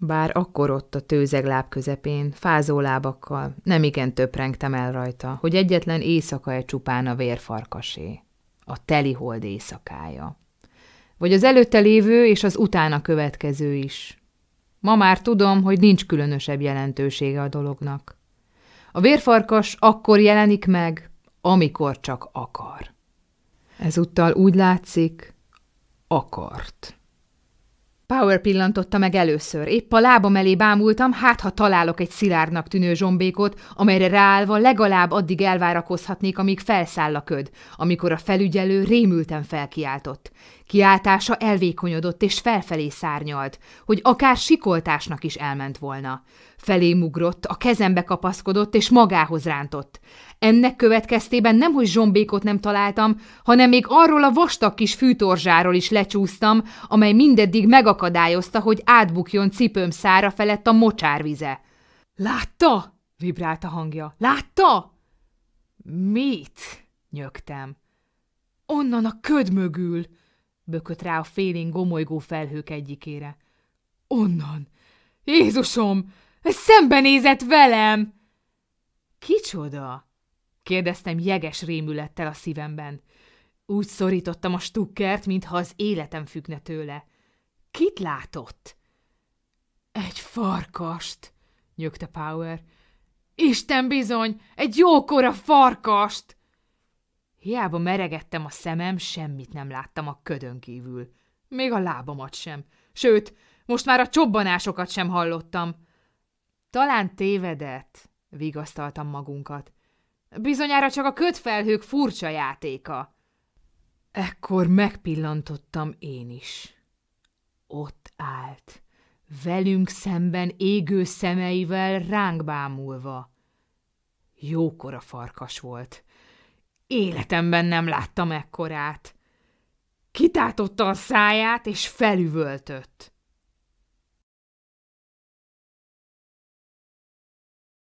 Bár akkor ott a láb közepén, fázó lábakkal, nemigen töprengtem el rajta, hogy egyetlen éjszaka-e csupán a vérfarkasé, a telihold éjszakája. Vagy az előtte lévő és az utána következő is. Ma már tudom, hogy nincs különösebb jelentősége a dolognak. A vérfarkas akkor jelenik meg, amikor csak akar. Ezúttal úgy látszik, akart. Power pillantotta meg először. Épp a lábam elé bámultam, hát ha találok egy szilárdnak tűnő zsombékot, amelyre ráállva legalább addig elvárakozhatnék, amíg felszáll a köd, amikor a felügyelő rémülten felkiáltott. Kiáltása elvékonyodott és felfelé szárnyalt, hogy akár sikoltásnak is elment volna. Felé mugrott, a kezembe kapaszkodott és magához rántott. Ennek következtében nemhogy zsombékot nem találtam, hanem még arról a vastag kis fűtorzsáról is lecsúsztam, amely mindeddig meg megakadályozta, hogy átbukjon cipőm szára felett a mocsárvize. Látta? vibrált a hangja. Látta? Mit? nyögtem. Onnan a köd mögül, bökött rá a félén gomolygó felhők egyikére. Onnan! Jézusom! Szembenézett velem! Kicsoda? kérdeztem jeges rémülettel a szívemben. Úgy szorítottam a stukkert, mintha az életem függne tőle. Kit látott? Egy farkast, nyögte Power. Isten bizony, egy jókora farkast! Hiába meregettem a szemem, semmit nem láttam a ködön kívül. Még a lábamat sem. Sőt, most már a csobbanásokat sem hallottam. Talán tévedett, vigasztaltam magunkat. Bizonyára csak a kötfelhők furcsa játéka. Ekkor megpillantottam én is ott állt, velünk szemben égő szemeivel ránk bámulva. Jókora farkas volt. Életemben nem láttam ekkorát. Kitátotta a száját, és felüvöltött.